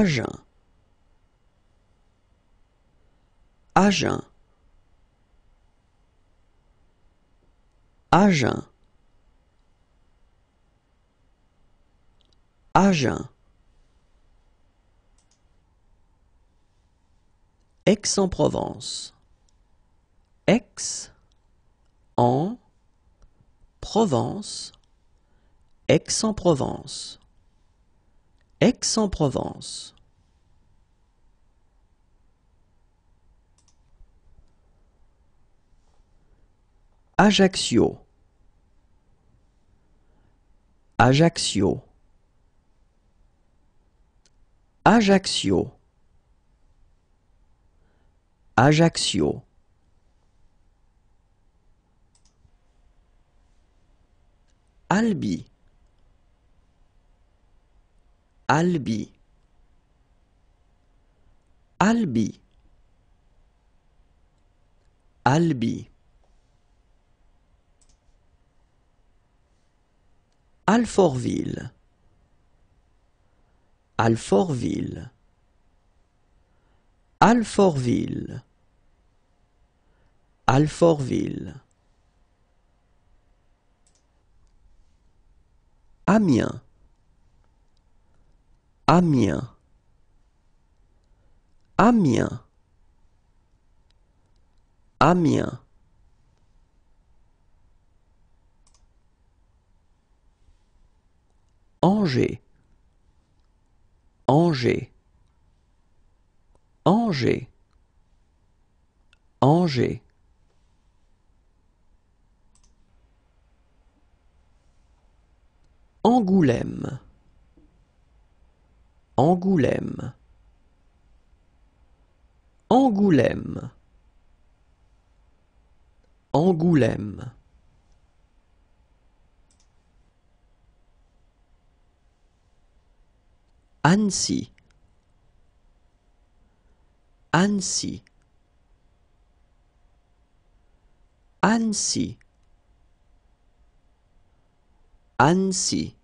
Agen Agen Agen Agen Aix-en-Provence Aix en Provence Aix-en-Provence Aix-en-Provence Ajaccio Ajaccio Ajaccio Ajaccio Albi Albi Albi Albi Alfortville Alfortville Alfortville Alfortville Amiens Amiens Amiens Amiens Angers Angers Angers Angers Angoulême Angoulême Angoulême Angoulême Annecy Annecy Annecy Annecy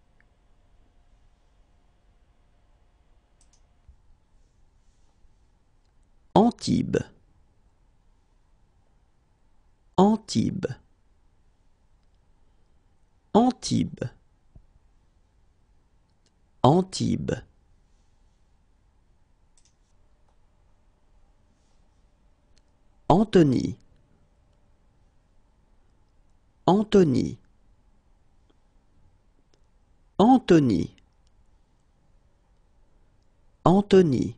Antibes Antibes Antibes Antibes Anthony Anthony Anthony Anthony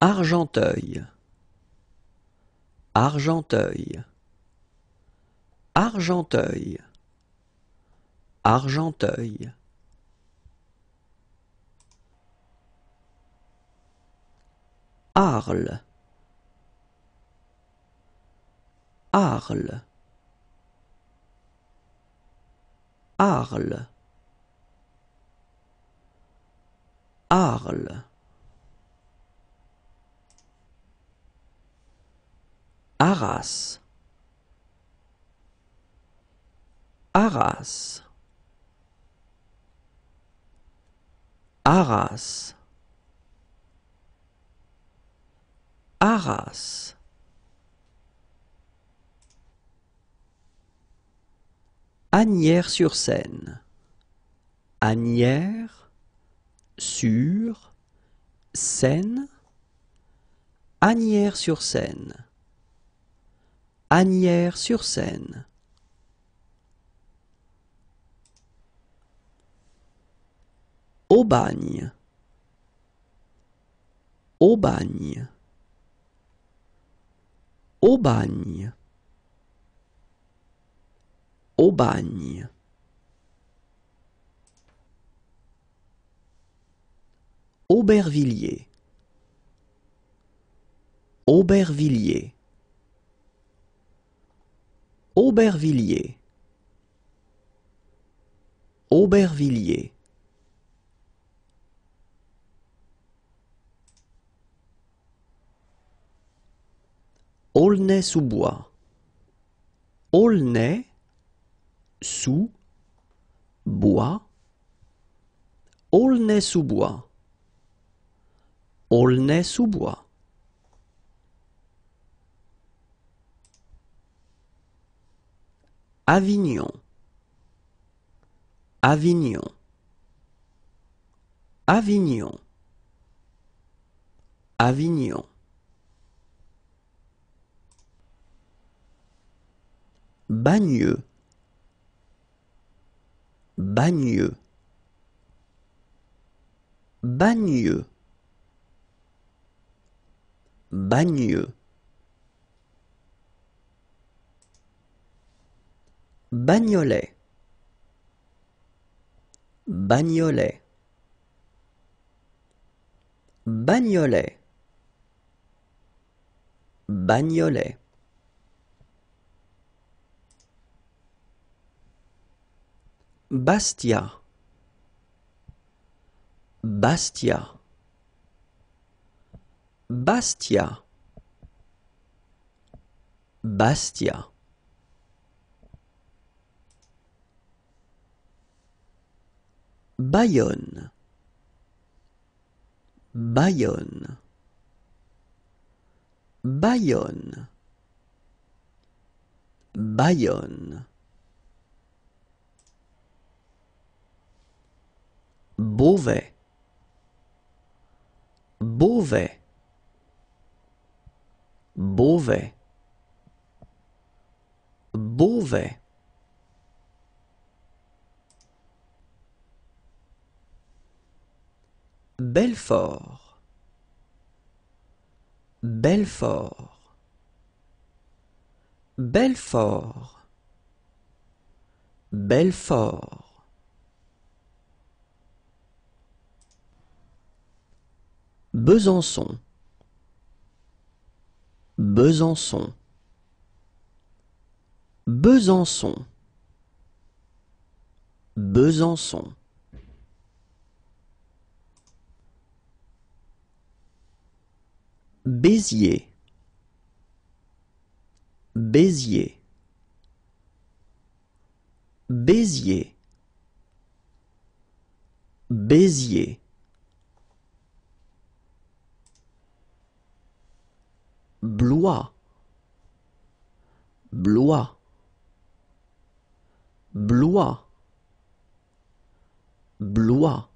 Argenteuil, Argenteuil, Argenteuil, Argenteuil. Arles, Arles, Arles, Arles. Arras. Arras. Arras. Arras. Agnières-sur-Seine. Agnières sur Seine. Agnières-sur-Seine anières sur seine Aubagne Aubagne Aubagne Aubagne Aubervilliers Aubervilliers Aubervilliers Aubervilliers Aulnay-sous-Bois Aulnay sous bois Aulnay-sous-Bois Aulnay-sous-Bois Avignon Avignon Avignon Avignon Bagneux Bagneux Bagneux Bagneux Bagnolet Bagnolet Bagnolet Bagnolet Bastia Bastia Bastia Bastia Bayonne Bayonne Bayonne Bayonne Beauvais Beauvais Beauvais Beauvais Belfort Belfort Belfort Belfort Besançon Besançon Besançon Besançon Béziers Béziers Béziers Béziers Blois Blois Blois Blois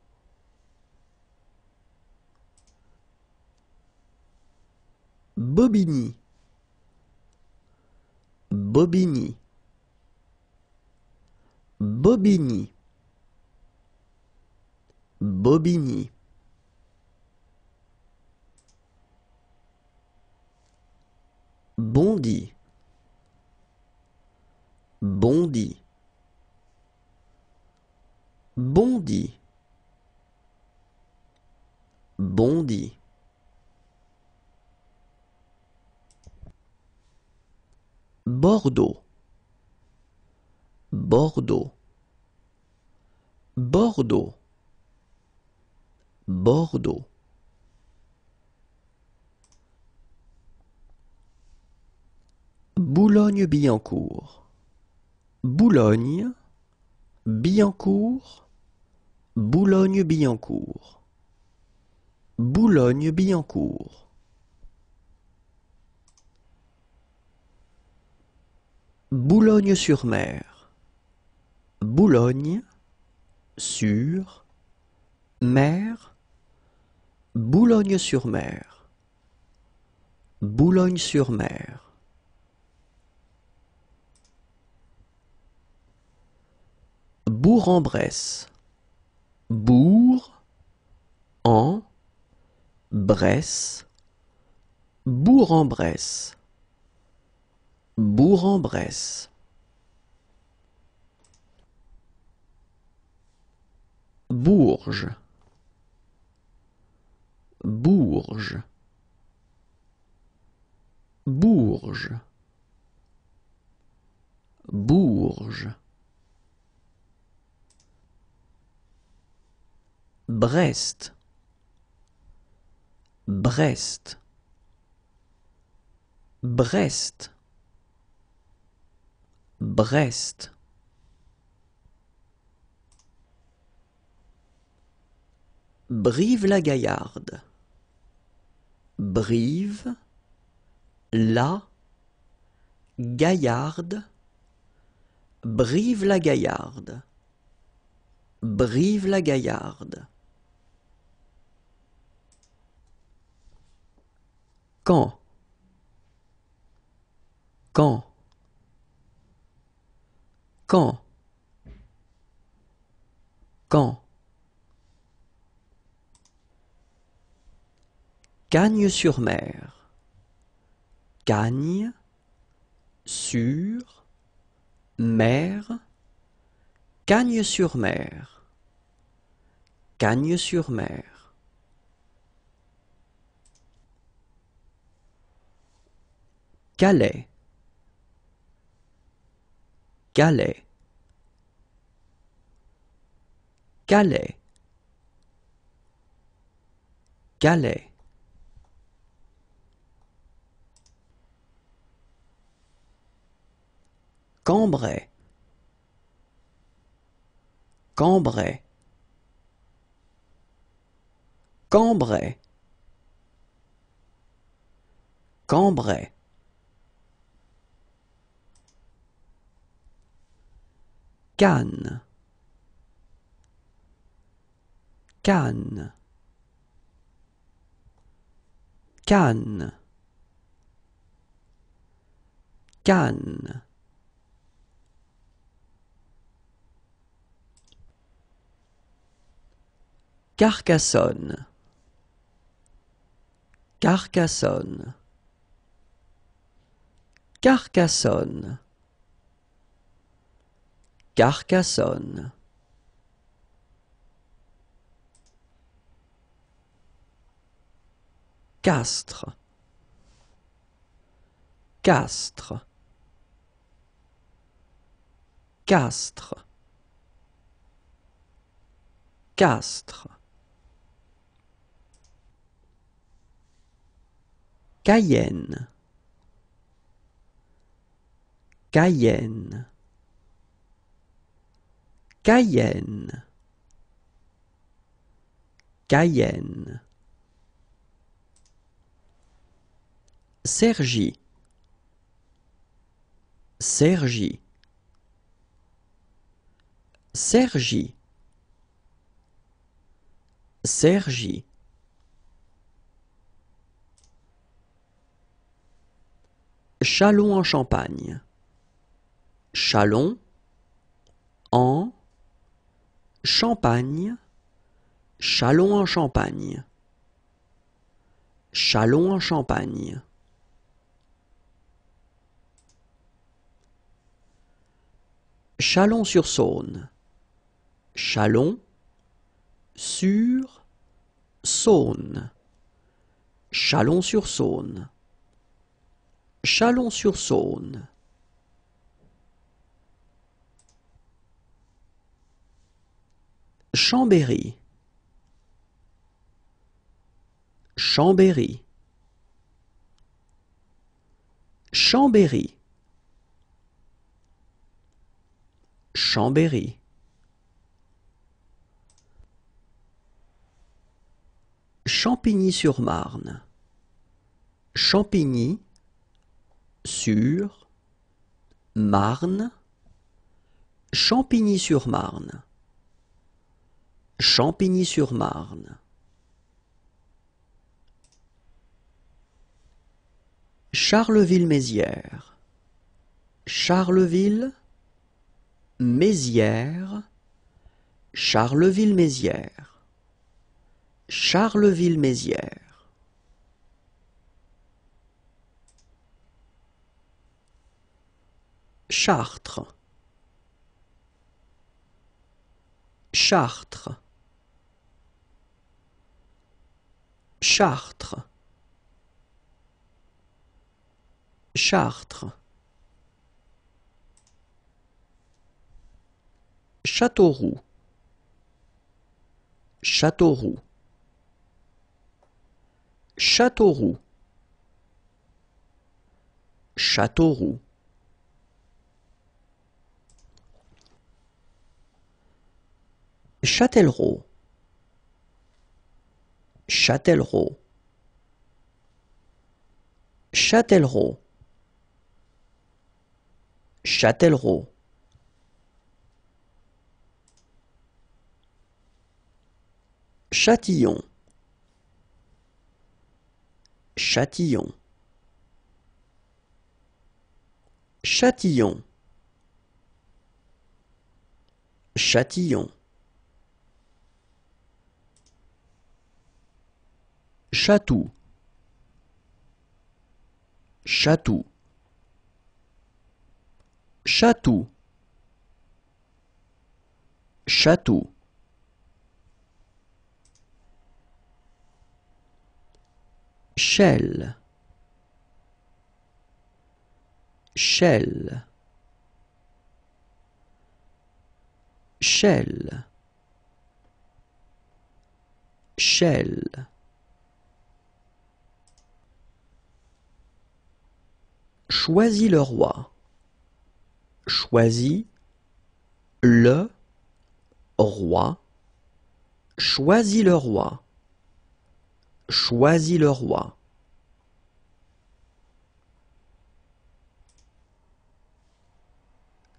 Bobigny Bobigny Bobigny Bobigny Bondy Bondy Bondy Bondy Bordeaux Bordeaux Bordeaux Bordeaux Boulogne-Billancourt Boulogne Billancourt Boulogne-Billancourt Boulogne-Billancourt Boulogne-sur-Mer Boulogne sur mer Boulogne-sur-Mer Boulogne-sur-Mer Bourg-en-Bresse Bourg en Bresse Bourg-en-Bresse Bourg-en-Bresse Bourges Bourges Bourges Bourges Brest Brest Brest Brest Brive-la-Gaillarde Brive la Gaillarde Brive-la-Gaillarde Brive-la-Gaillarde Quand Quand quand Quand Cagnes-sur-Mer. sur, mer, gagne sur mer gagne sur mer gagne sur mer Calais. Calais Calais Calais Cambrai Cambrai Cambrai Cambrai Cannes. Cannes. Cannes. Cannes. Carcassonne. Carcassonne. Carcassonne. Carcassonne Castre Castre Castre Castre Cayenne Cayenne Cayenne Cayenne Sergi, Sergi, Sergi, Sergi, Chalon en Champagne Chalon en Champagne, chalon en champagne chalon Chalon-sur-Saône Chalon sur Saône Chalon-sur-Saône Chalon-sur-Saône chambéry Chambéry Chambéry Chambéry Champigny-sur-Marne Champigny sur Marne Champigny-sur-Marne Champigny-sur-Marne Charleville-Mézières Charleville Mézières Charleville-Mézières Charleville-Mézières Chartres Chartres chartres Chartres Châteauroux Châteauroux Châteauroux Châteauroux Châtellerault Châtellerault Châtellerault Châtellerault Châtillon Châtillon Châtillon Châtillon Château, château, château, Château Shell Shell Shell Shell Choisis le roi. Choisis le roi. Choisis le roi. Choisis le roi.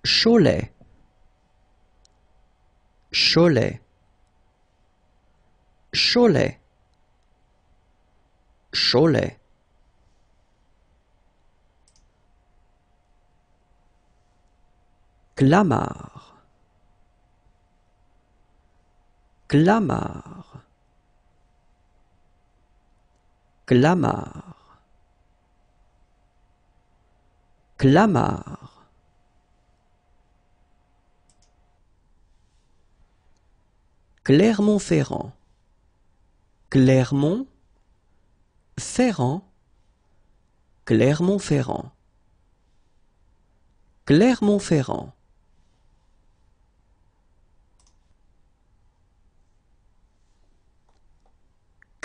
Cholet. Cholet. Cholet. Cholet. Clamart Clamart Clamart Clamart Clermont-Ferrand Clermont Ferrand Clermont-Ferrand Clermont-Ferrand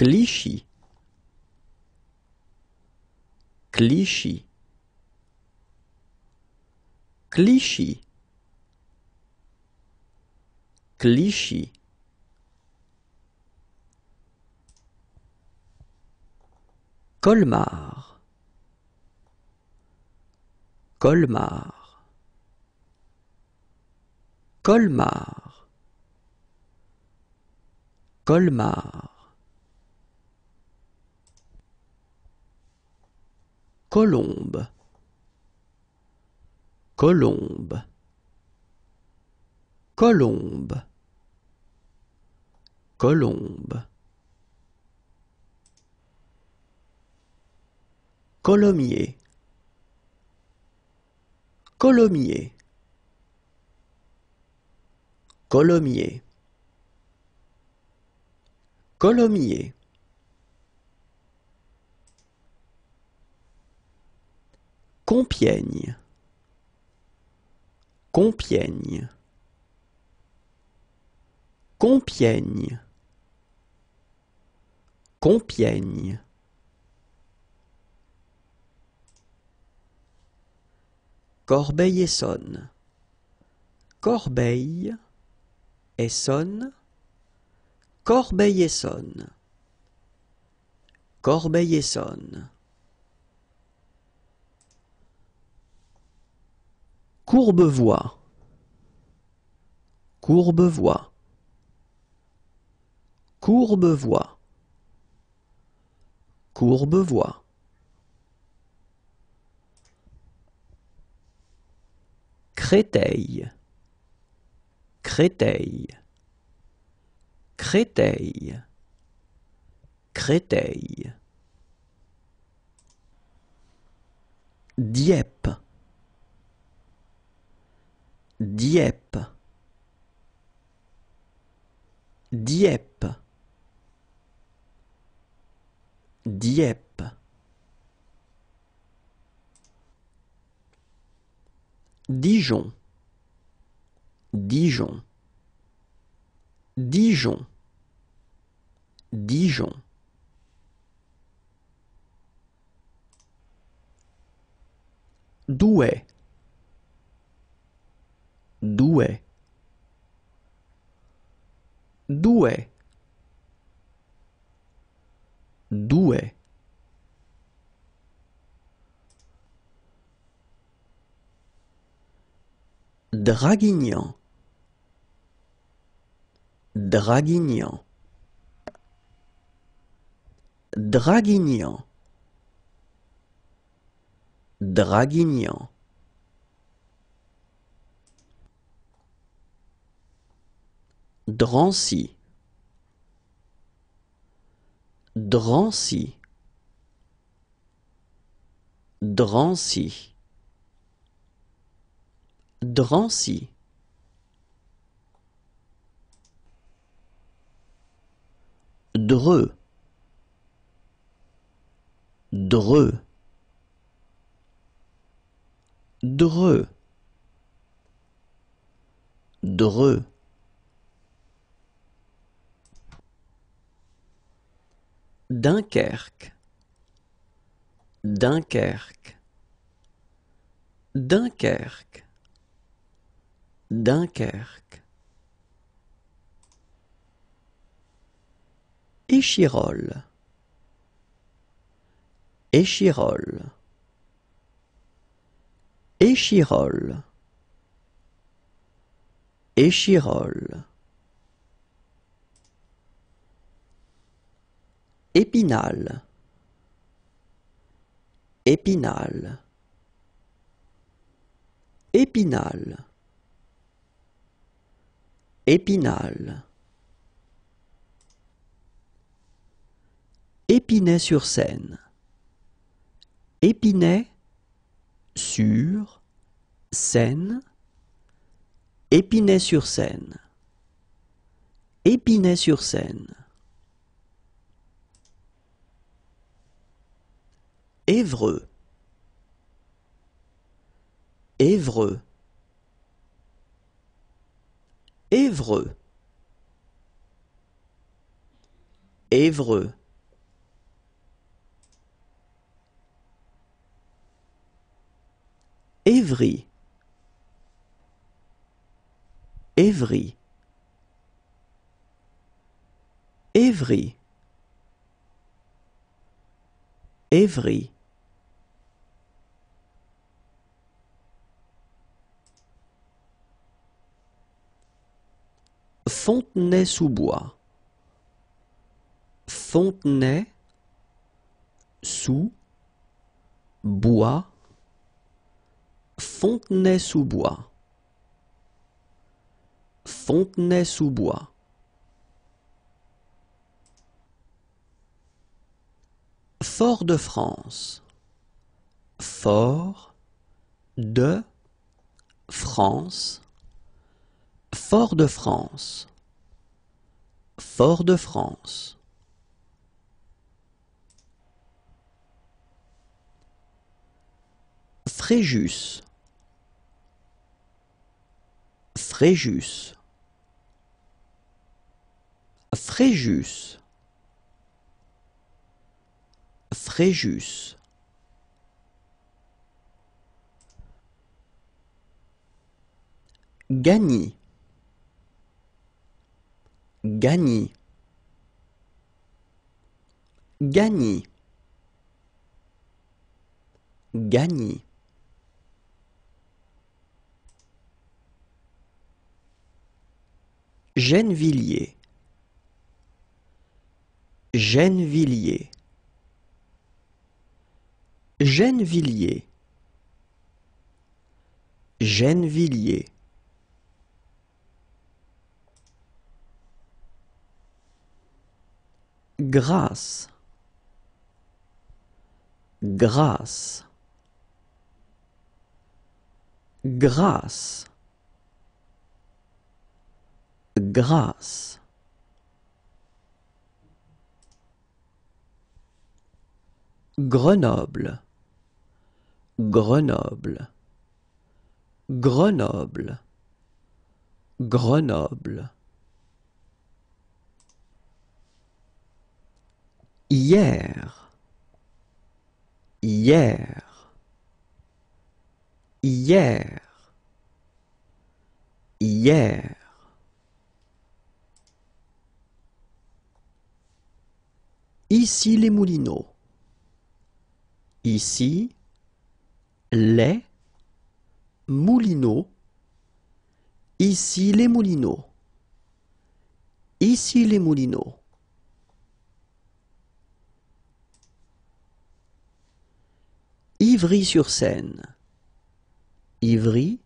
Clichy Clichy Clichy Clichy Colmar Colmar Colmar Colmar Colombe Colombe Colombe Colombe Colomiers Colomiers Colomiers Colomiers Compiègne Compiègne Compiègne Compiègne Corbeil-Essonne Corbeil Essonne Corbeil-Essonne Corbeil-Essonne Courbevoie Courbevoie Courbevoie Courbevoie Créteil Créteil Créteil Créteil Dieppe Dieppe Dieppe Dieppe Dijon Dijon Dijon Dijon Douai due due Draguignan Draguignan Draguignan Draguignan Drancy Drancy Drancy Drancy Dreux Dreux Dreux Dreux Dunkerque Dunkerque Dunkerque Dunkerque Échirolles Échirolles Échirolles Échirolles Épinal Épinal Épinal Épinal Épinay-sur-Seine Épinay sur Seine Épinay-sur-Seine Épinay-sur-Seine Évreux Évreux Évreux Évreux Évry Évry Évry Évry Fontenay-sous-Bois Fontenay sous Bois Fontenay-sous-Bois Fontenay-sous-Bois Fort de France Fort de France Fort-de-France Fort-de-France Fréjus Fréjus Fréjus Fréjus Gagny Gagny Gagny Gagny Gennevilliers Gennevilliers Gennevilliers Gennevilliers grâce grâce grâce grâce Grenoble Grenoble Grenoble Grenoble hier hier hier hier ici les moulineaux ici les moulineaux ici les moulineaux ici les moulineaux Ivry-sur-Seine. Ivry,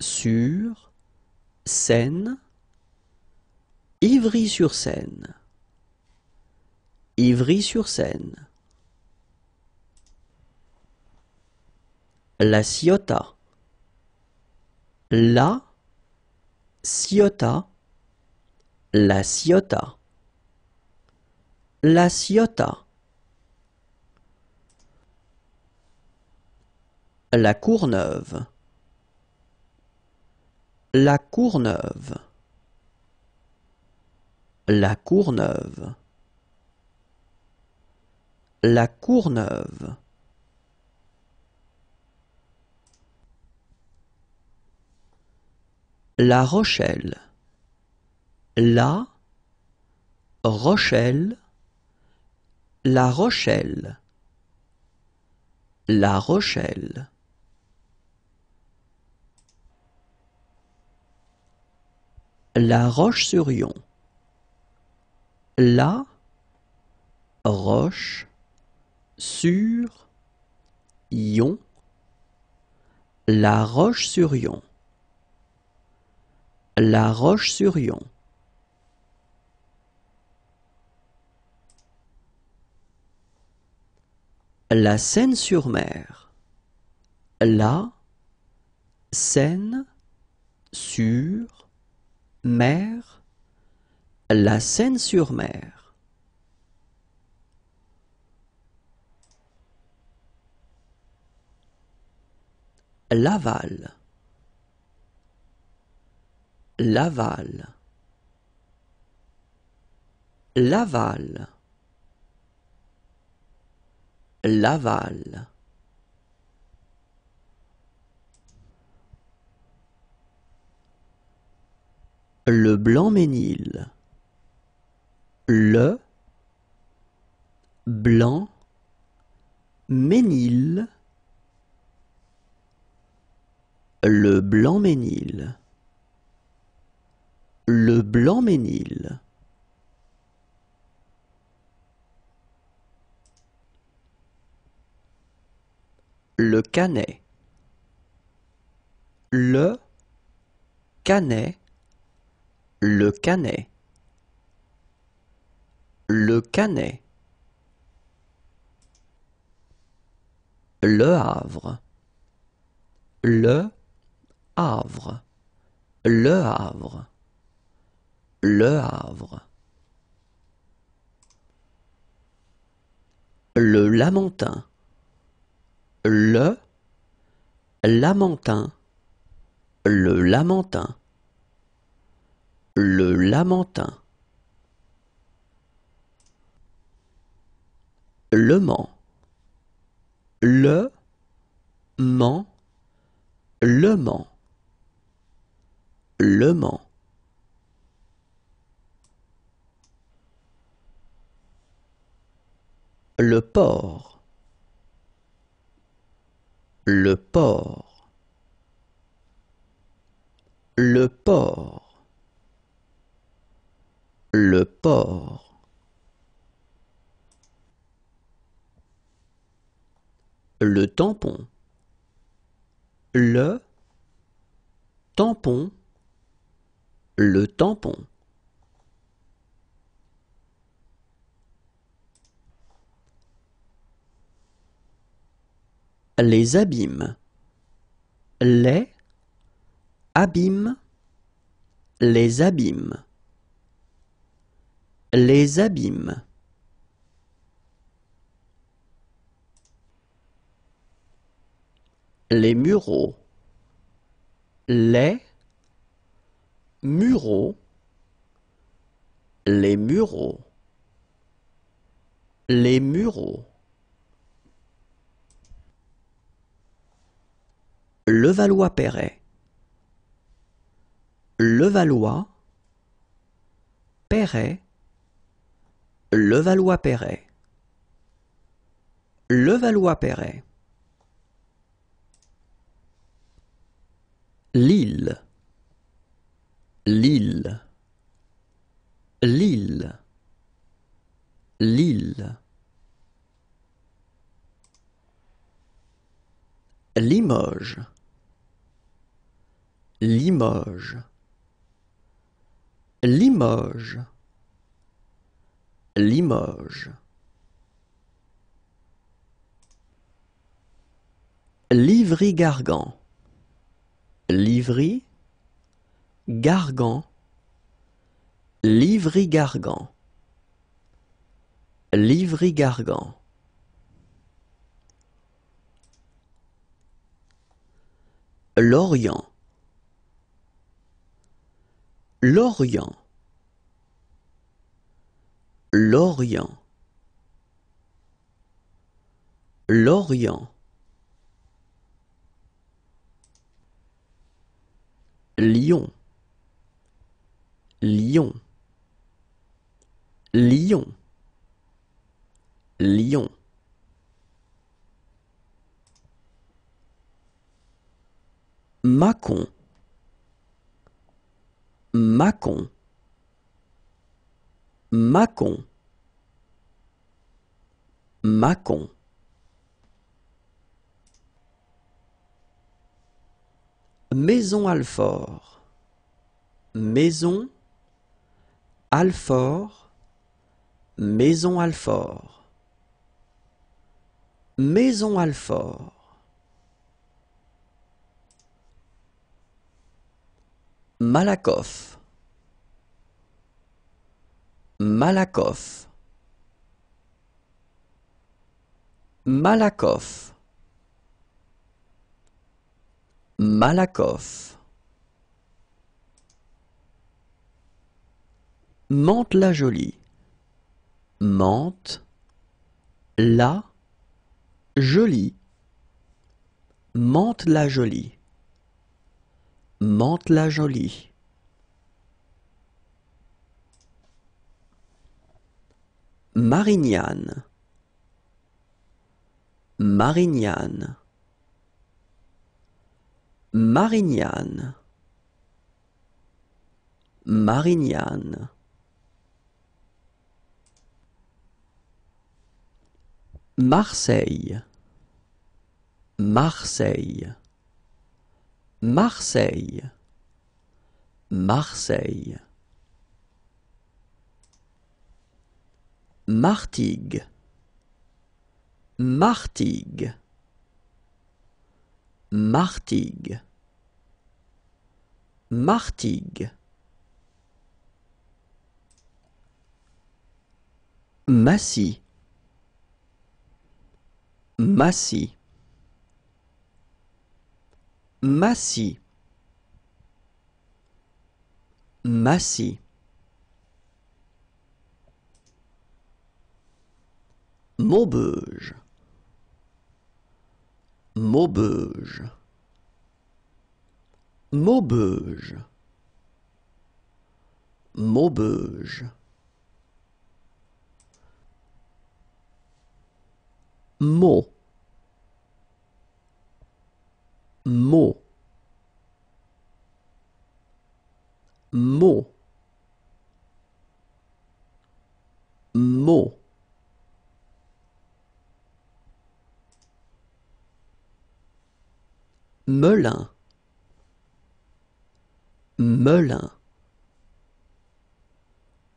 sur, Seine, Ivry-sur-Seine. Ivry-sur-Seine. La Ciotat. La Ciotat. La Ciotat. La Ciotat. La Courneuve La Courneuve La Courneuve La Courneuve La Rochelle La Rochelle La Rochelle La Rochelle La Roche-sur-Yon La Roche sur Yon La Roche-sur-Yon La Roche-sur-Yon La Seine-sur-Mer La Seine sur Mer, la Seine-sur-Mer. Laval. Laval. Laval. Laval. Le Blanc-Ménil Le Blanc-Ménil Le Blanc-Ménil Le Blanc-Ménil Le Canet Le Canet le Canet Le Canet Le Havre Le Havre Le Havre Le Havre Le Lamentin Le Lamentin Le Lamentin le Lamentin. Le Mans. Le Mans. Le Mans. Le Mans. Le port. Le port. Le port. Le port. Le tampon. Le tampon. Le tampon. Les abîmes. Les abîmes. Les abîmes. Les abîmes. Les mureaux. Les mureaux. Les mureaux. Les mureaux. Levallois-Perret. Levallois. Le valois perret Levallois-Perret Levallois-Perret Lille Lille Lille Lille Limoges Limoges Limoges Limoges Livry-Gargan Livry Gargan Livry-Gargan Livry-Gargan Lorient Lorient Lorient Lorient Lyon Lyon Lyon Lyon Macon, Macon. Macon, Macon, maison alfort maison alfort maison alfort maison alfort malakoff Malakoff Malakoff Malakoff Mantes-la-Jolie Mante la jolie Mente la jolie Mente la jolie Mente la jolie Marignane Marignane Marignane Marignane Marseille Marseille Marseille Marseille Martigues. Martigues. Martigues. Martigues. Massy. Massy. Massy. Massy. Maubeuge Maubeuge Maubeuge Maubeuge Mot Mot Mot Mot Melun Melun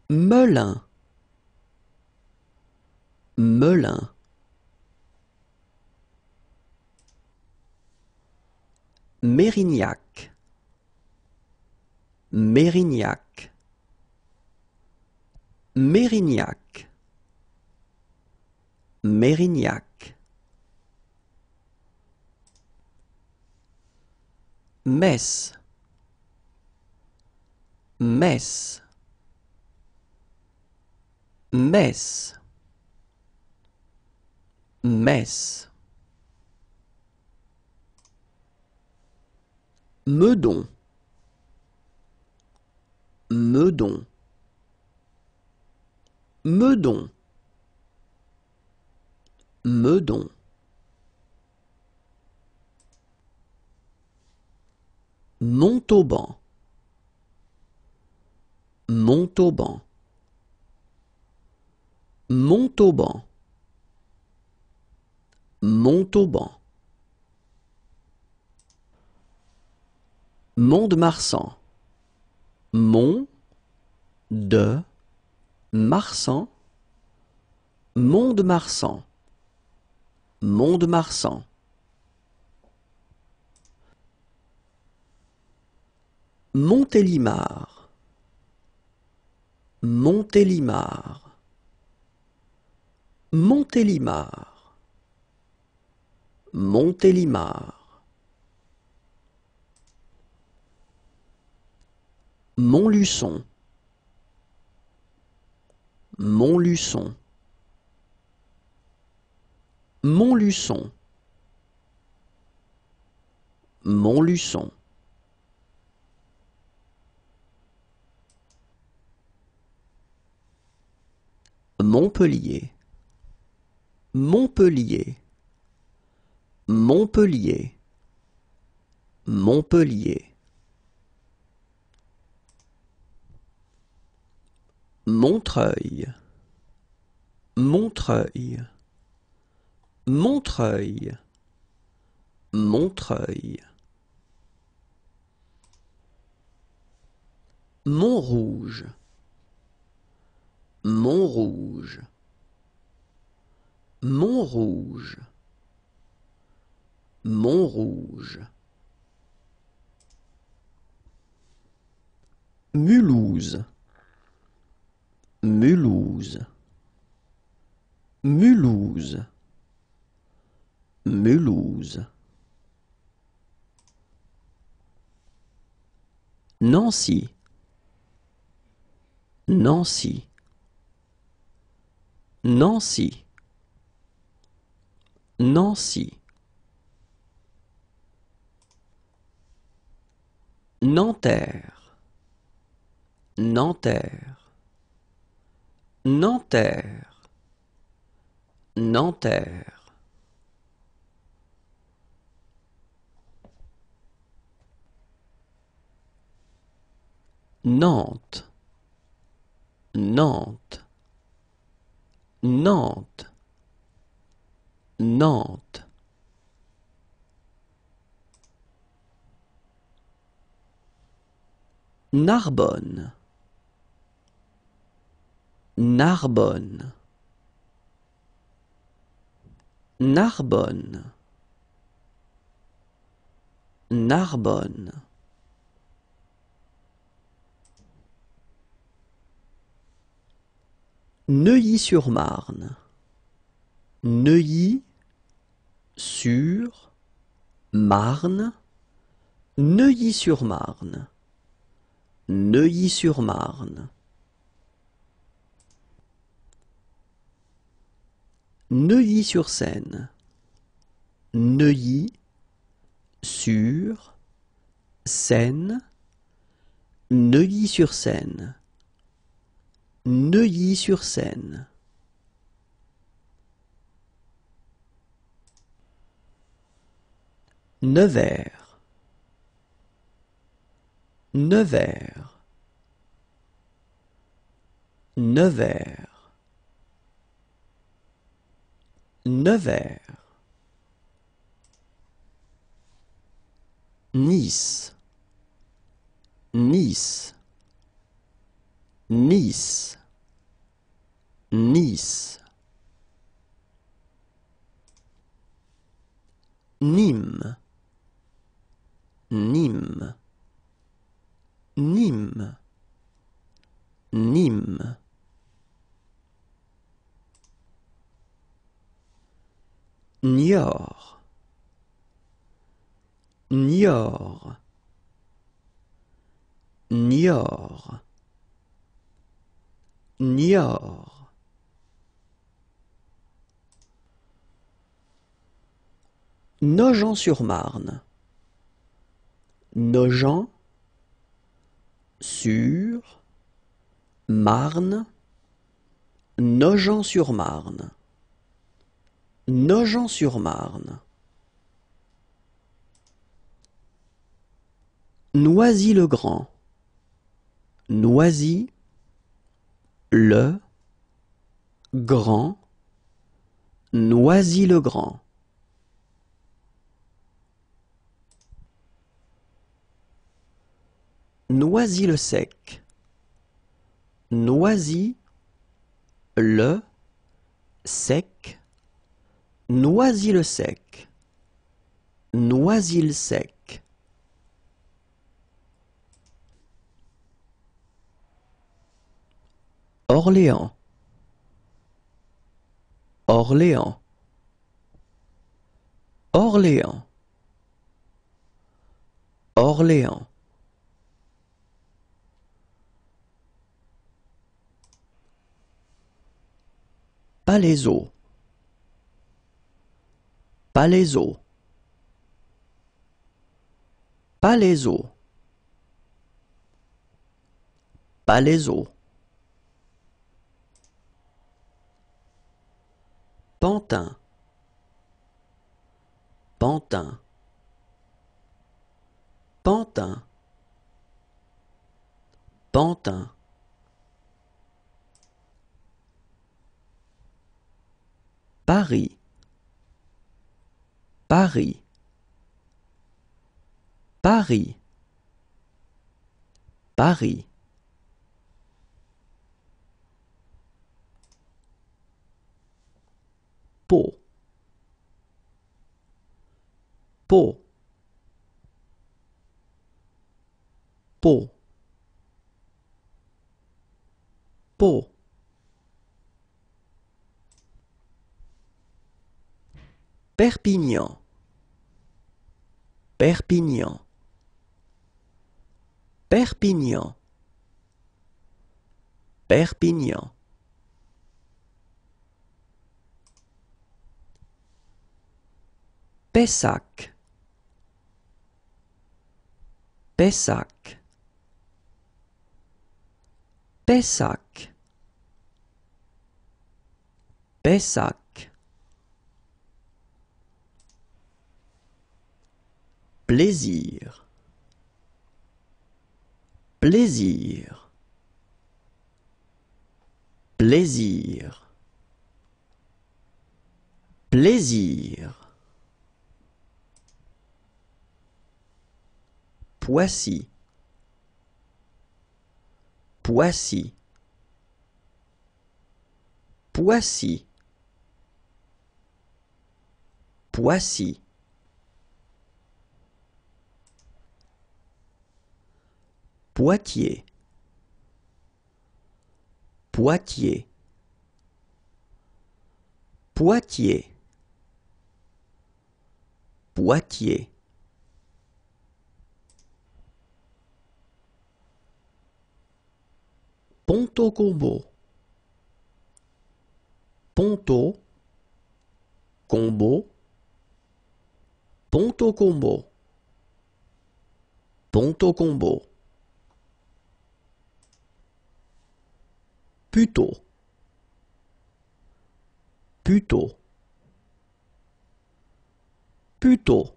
Melun Melun Mérignac Mérignac Mérignac Mérignac Messe. mess mess mess Meudon. Meudon. Meudon. Meudon. Montauban Montauban Montauban Montauban Mont-de-Marsan Mont de Marsan Mont-de-Marsan Mont-de-Marsan Montélimar Montélimar Montélimar Montélimar Montluçon Montluçon Montluçon Montluçon Montpellier Montpellier Montpellier Montpellier Montreuil Montreuil Montreuil Montreuil Montrouge Montrouge Montrouge Montrouge Mulhouse Mulhouse Mulhouse Mulhouse Nancy Nancy Nancy Nancy Nanterre Nanterre Nanterre Nanterre Nantes Nantes Nantes Nantes Narbonne Narbonne Narbonne Narbonne Neuilly-sur-Marne. Neuilly sur Marne Neuilly-sur-Marne Neuilly-sur-Marne Neuilly-sur-Seine Neuilly sur Seine Neuilly-sur-Seine Neuilly-sur-Seine Nevers Nevers Nevers Nevers Nice Nice Nice Nice Nîmes Nîmes Nîmes Nîmes Niort Niort Niort niort Nogent-sur-Marne. Nogent sur Marne. Nogent-sur-Marne. Nogent-sur-Marne. Noisy-le-Grand. Noisy le Grand Noisy-le-Grand Noisy-le-Sec Noisy le sec Noisy-le-Sec Noisy-le-Sec Orléans Orléans Orléans Orléans Palaiseau Palaiseau Palaiseau Palaiseau Pantin Pantin Pantin Pantin Paris Paris Paris Paris pot pot Perpignan Perpignan Perpignan Perpignan Pessac Pessac Pessac Pessac Plaisir Plaisir Plaisir Plaisir Poissy. Poissy. Poissy. Poissy. Poitiers. Poitiers. Poitiers. Poitiers. Ponto Combo. Ponto Combo. Ponto Combo. Ponto Combo. Plutôt. Plutôt. Plutôt.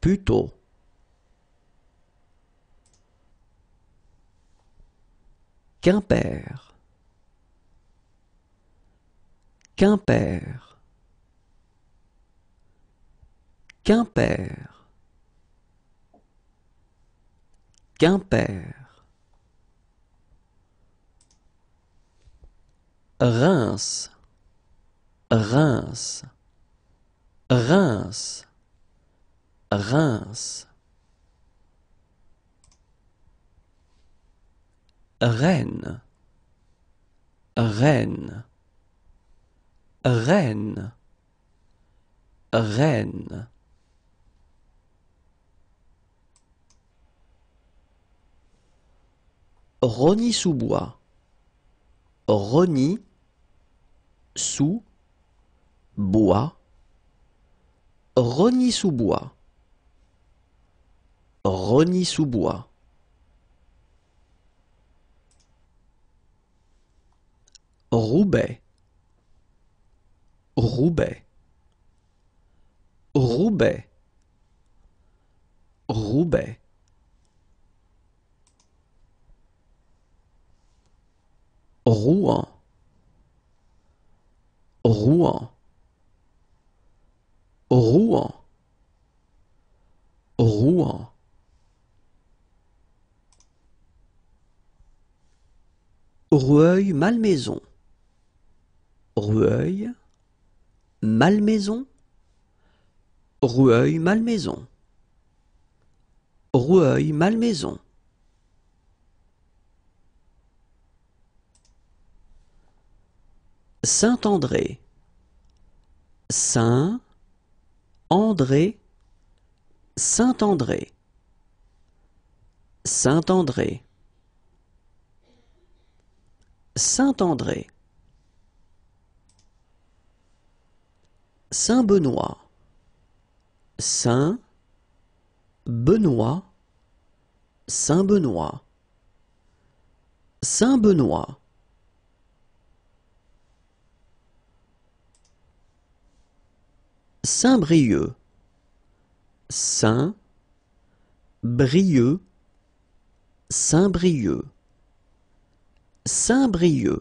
Plutôt. Quimper Quimper Quimper Quimper Reims Reims Reims Reims reine, reine, reine, reine. Rony sous bois, Rony sous bois, Rony sous bois, Rony sous bois. Roubaix Roubaix Roubaix Roubaix Rouen Rouen Rouen Rouen Rueil-Malmaison Rueil Malmaison Rueil-Malmaison Rueil-Malmaison Saint-André Saint André Saint-André Saint-André Saint-André Saint Benoît Saint Benoît Saint Benoît Saint Benoît Saint-Brieuc Saint Brieux saint Brieux saint Brieux saint Brieux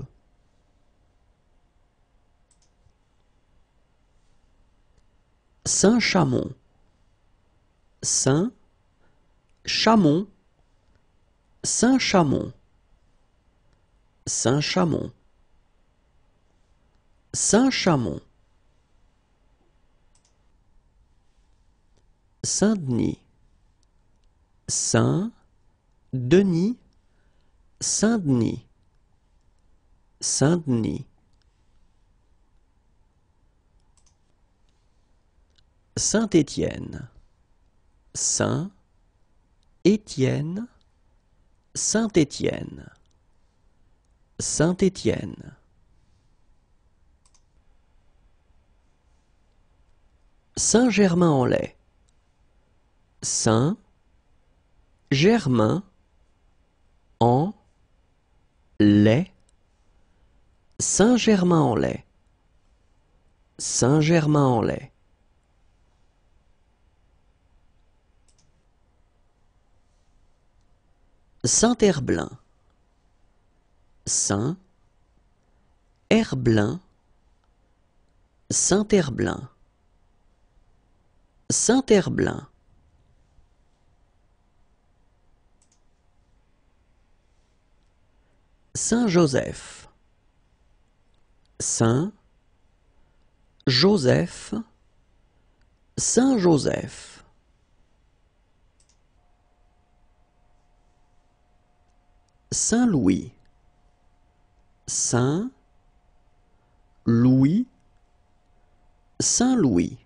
Saint-Chamond. Saint, Chamond, Saint-Chamond. Saint-Chamond. Saint-Chamond. Saint-Denis. Saint-Denis. Saint-Denis. Saint-Denis. Saint-Étienne. Saint, Étienne, Saint-Étienne. Saint-Étienne. Saint-Germain-en-Laye. Saint, Germain, en, lait, Saint-Germain-en-Laye. Saint-Germain-en-Laye. Saint-Herblain Saint Herblain saint Herblin, Saint-Herblain Saint-Joseph Saint Joseph Saint-Joseph Saint-Louis. Saint Louis Saint-Louis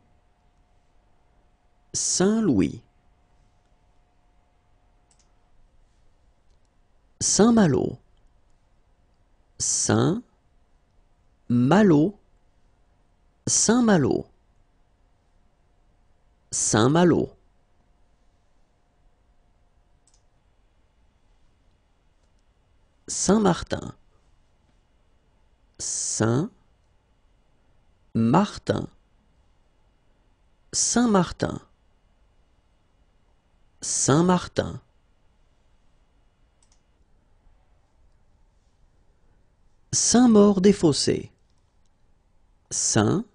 Saint-Louis Saint-Malo Saint-Malo Saint-Malo Saint-Malo Saint-Martin. Saint Martin. Saint-Martin. Saint-Martin. Saint-Maur des Fossés. Saint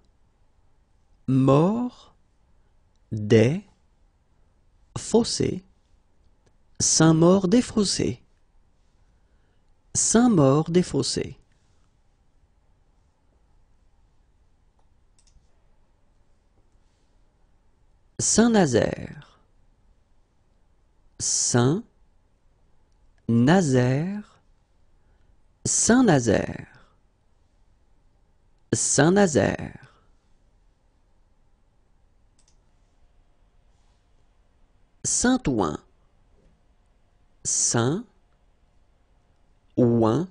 Mort des Fossés. Saint-Maur des Fossés. Saint-Maur-des-Fossés Saint-Nazaire Saint Nazaire Saint-Nazaire Saint-Nazaire Saint-Ouen Saint Ouin,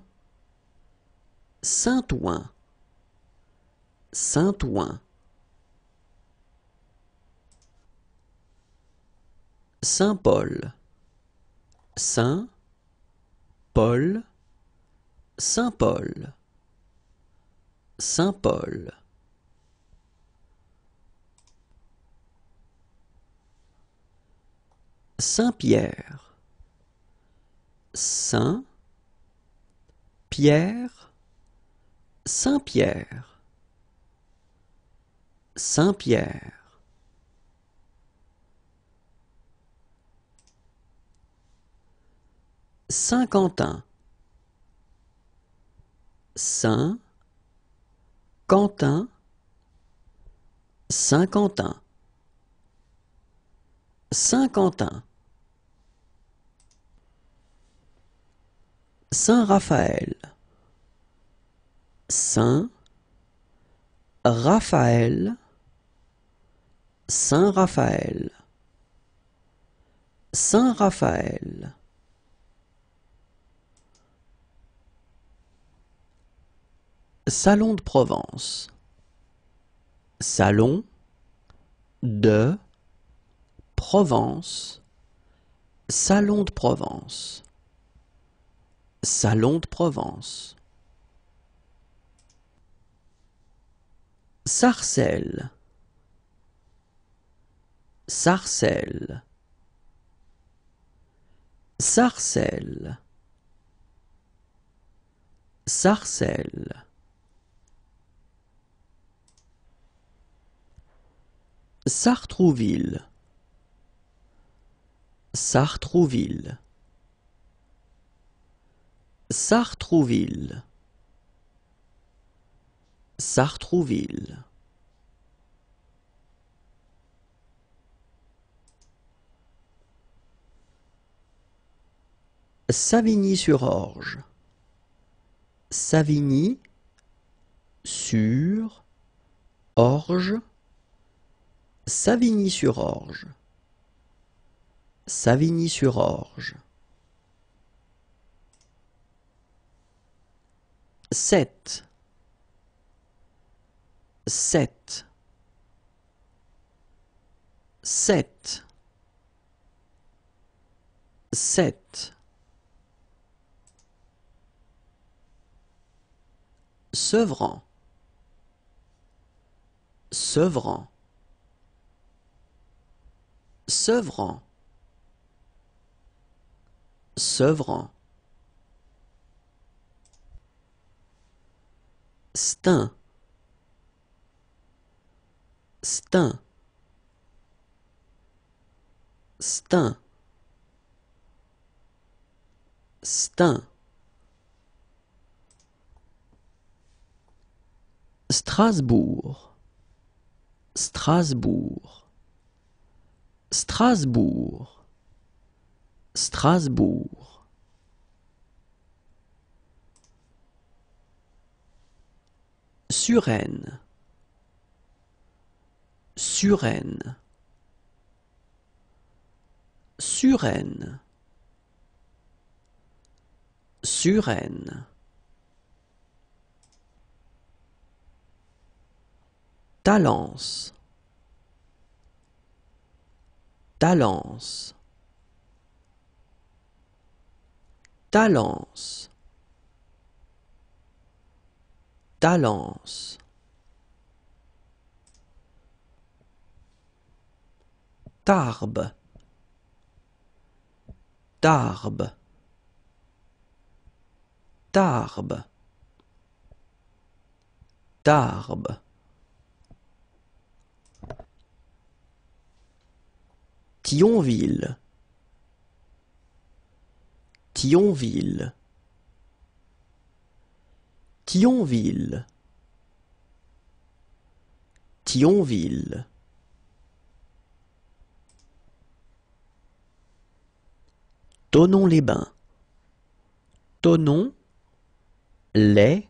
Saint-Ouin, Saint-Ouin, Saint-Paul, Saint, Paul, Saint-Paul, Saint-Paul. Saint-Pierre, -Pierre. Saint Pierre, Saint-Pierre, Saint-Pierre. Saint-Quentin, Saint, Quentin, Saint-Quentin, Saint-Quentin, Saint-Raphaël, Saint Raphaël Saint Raphaël Saint Raphaël Salon de Provence Salon de Provence Salon de Provence Salon de Provence Sarcelles. Sarcelle, Sarcelle, Sarcelle, Sartrouville. Sartrouville. Sartrouville. Sartrouville Savigny-sur-Orge Savigny sur Orge Savigny-sur-Orge Savigny-sur-Orge 7 7 7 7 sevrant sevrant sevrant sevrant stin Stain St St Strasbourg Strasbourg Strasbourg Strasbourg Suresnes Suresnes Suresnes Suresnes Talence Talence Talence Talence Tarbes Tarbes Tarbes Tarbes Thionville Thionville Thionville Thionville Tonnons les Bains Tonnons les bains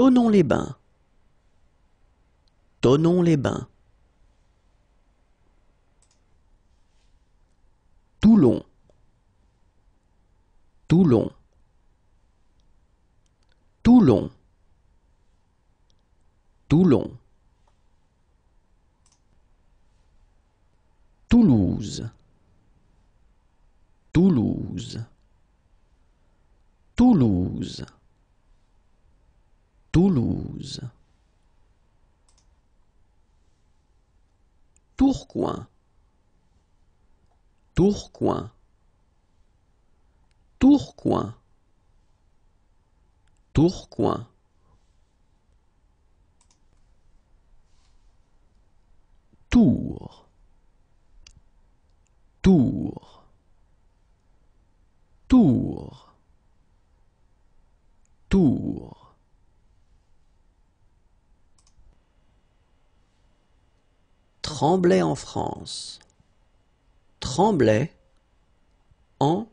Tonnons les bains Tonnons les bains Toulon Toulon Toulon Toulon Toulouse, Toulouse, Toulouse, Toulouse, Tourcoing, Tourcoing, Tourcoing, Tourcoing. Tour tour tour tour Tremblait en France Tremblait en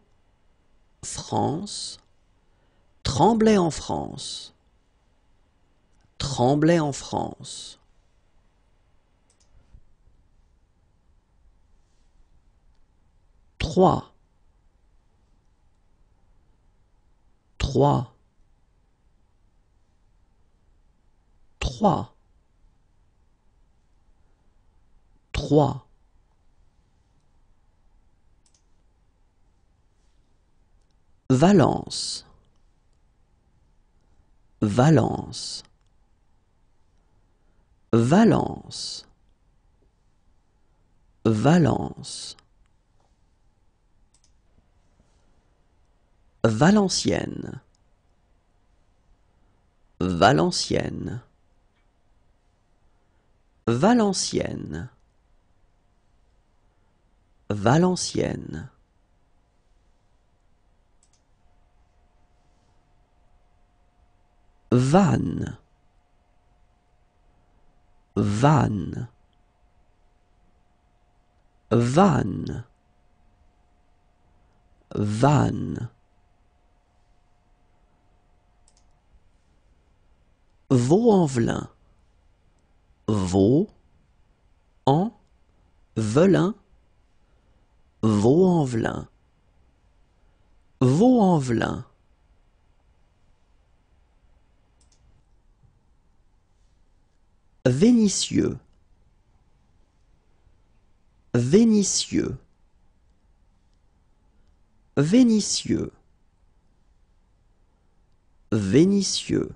France Tremblait en France Tremblait en France trois trois trois trois Valence Valence Valence Valence Valenciennes Valenciennes Valenciennes Valenciennes Vannes Vannes Vannes Vannes Vaux-en-Velin. Vaux en Vaux-en-Velin. Vaux-en-Velin. Vénitieux. Vénitieux. Vénitieux. Vénitieux.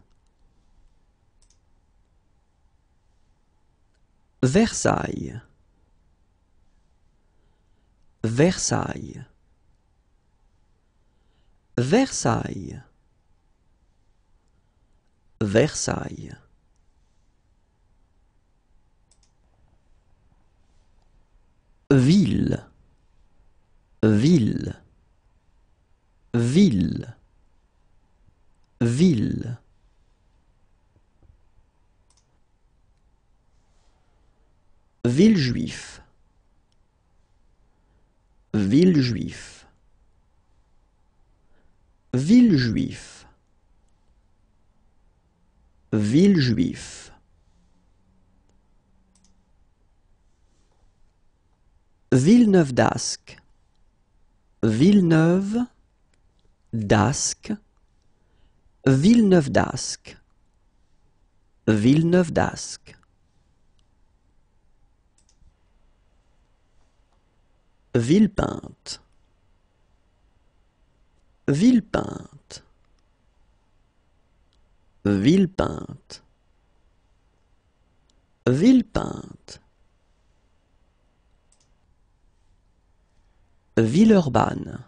Versailles Versailles Versailles Versailles Ville Ville Ville Ville Ville Ville Juif Juif Ville Juif Ville Juif Villeneuve d'Ascq Villeneuve d'Ascq Villeneuve d'Ascq Villeneuve d'Ascq Villepinte Villepinte Villepinte Villepinte Villeurbanne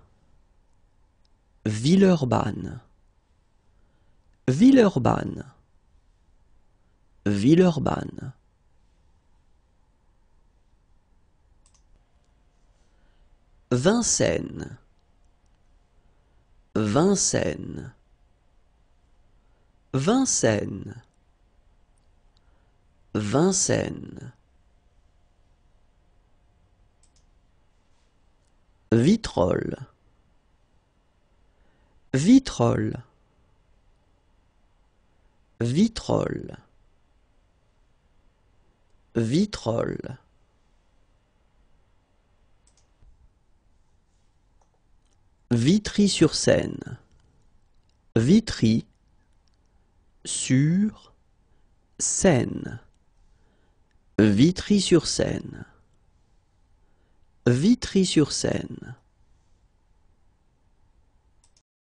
Villeurbanne Villeurbanne Villeurbanne Vincennes. Vincennes. Vincennes. Vincennes. Vitrolles. Vitrolles. Vitrolles. Vitrolles. Vitry-sur-Seine Vitry sur Seine Vitry-sur-Seine Vitry-sur-Seine